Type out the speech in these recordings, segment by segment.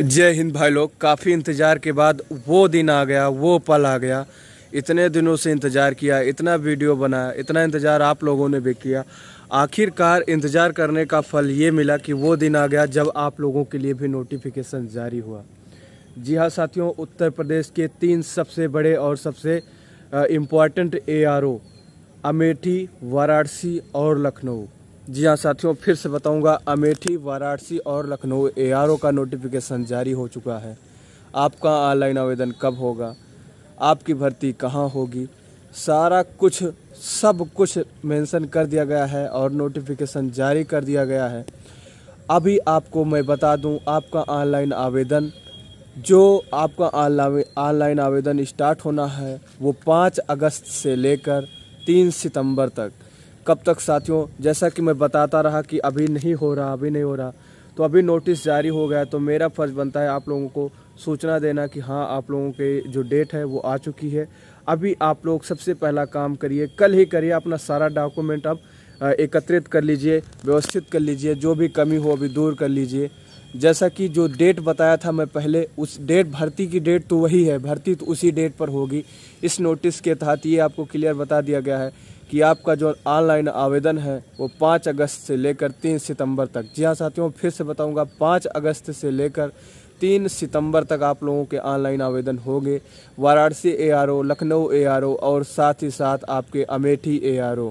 जय हिंद भाई लोग काफ़ी इंतज़ार के बाद वो दिन आ गया वो पल आ गया इतने दिनों से इंतज़ार किया इतना वीडियो बनाया इतना इंतज़ार आप लोगों ने भी किया आखिरकार इंतज़ार करने का फल ये मिला कि वो दिन आ गया जब आप लोगों के लिए भी नोटिफिकेशन जारी हुआ जी हाँ साथियों उत्तर प्रदेश के तीन सबसे बड़े और सबसे important are Amethi Varanasi और लखनऊ जी हाँ साथियों फिर से बताऊंगा अमेठी वाराणसी और लखनऊ एआरओ का नोटिफिकेशन जारी हो चुका है आपका ऑनलाइन आवेदन कब होगा आपकी भर्ती कहाँ होगी सारा कुछ सब कुछ मेंशन कर दिया गया है और नोटिफिकेशन जारी कर दिया गया है अभी आपको मैं बता दूं आपका ऑनलाइन आवेदन जो आपका ऑनलाइन आवेदन स्टार्ट होना है वो पाँच अगस्त से लेकर तीन सितंबर तक कब तक साथियों जैसा कि मैं बताता रहा कि अभी नहीं हो रहा अभी नहीं हो रहा तो अभी नोटिस जारी हो गया तो मेरा फर्ज बनता है आप लोगों को सूचना देना कि हाँ आप लोगों के जो डेट है वो आ चुकी है अभी आप लोग सबसे पहला काम करिए कल ही करिए अपना सारा डॉक्यूमेंट आप एकत्रित कर लीजिए व्यवस्थित कर लीजिए जो भी कमी हो अभी दूर कर लीजिए जैसा कि जो डेट बताया था मैं पहले उस डेट भर्ती की डेट तो वही है भर्ती तो उसी डेट पर होगी इस नोटिस के तहत ये आपको क्लियर बता दिया गया है कि आपका जो ऑनलाइन आवेदन है वो पाँच अगस्त से लेकर तीन सितंबर तक जी हाँ साथियों फिर से बताऊंगा पाँच अगस्त से लेकर तीन सितंबर तक आप लोगों के ऑनलाइन आवेदन होंगे वाराणसी एआरओ लखनऊ एआरओ और साथ ही साथ आपके अमेठी एआरओ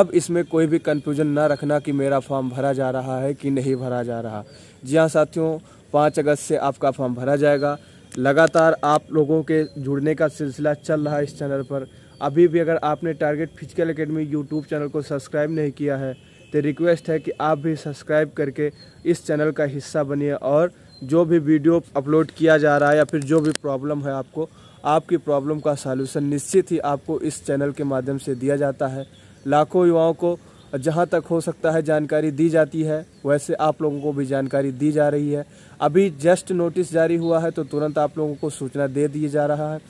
अब इसमें कोई भी कन्फ्यूजन ना रखना कि मेरा फॉर्म भरा जा रहा है कि नहीं भरा जा रहा जी हाँ साथियों पाँच अगस्त से आपका फॉर्म भरा जाएगा लगातार आप लोगों के जुड़ने का सिलसिला चल रहा है इस चैनल पर अभी भी अगर आपने Target Physical Academy YouTube channel को सब्सक्राइब नहीं किया है तो रिक्वेस्ट है कि आप भी सब्सक्राइब करके इस चैनल का हिस्सा बनिए और जो भी वीडियो अपलोड किया जा रहा है या फिर जो भी प्रॉब्लम है आपको आपकी प्रॉब्लम का सालूशन निश्चित ही आपको इस चैनल के माध्यम से दिया जाता है लाखों युवाओं को जहाँ तक हो सकता है जानकारी दी जाती है वैसे आप लोगों को भी जानकारी दी जा रही है अभी जस्ट नोटिस जारी हुआ है तो तुरंत आप लोगों को सूचना दे दिए जा रहा है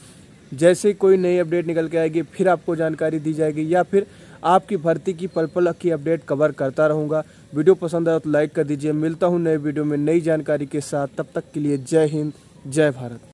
जैसे कोई नई अपडेट निकल के आएगी फिर आपको जानकारी दी जाएगी या फिर आपकी भर्ती की पल पल की अपडेट कवर करता रहूँगा वीडियो पसंद आया तो लाइक कर दीजिए मिलता हूँ नए वीडियो में नई जानकारी के साथ तब तक के लिए जय हिंद जय भारत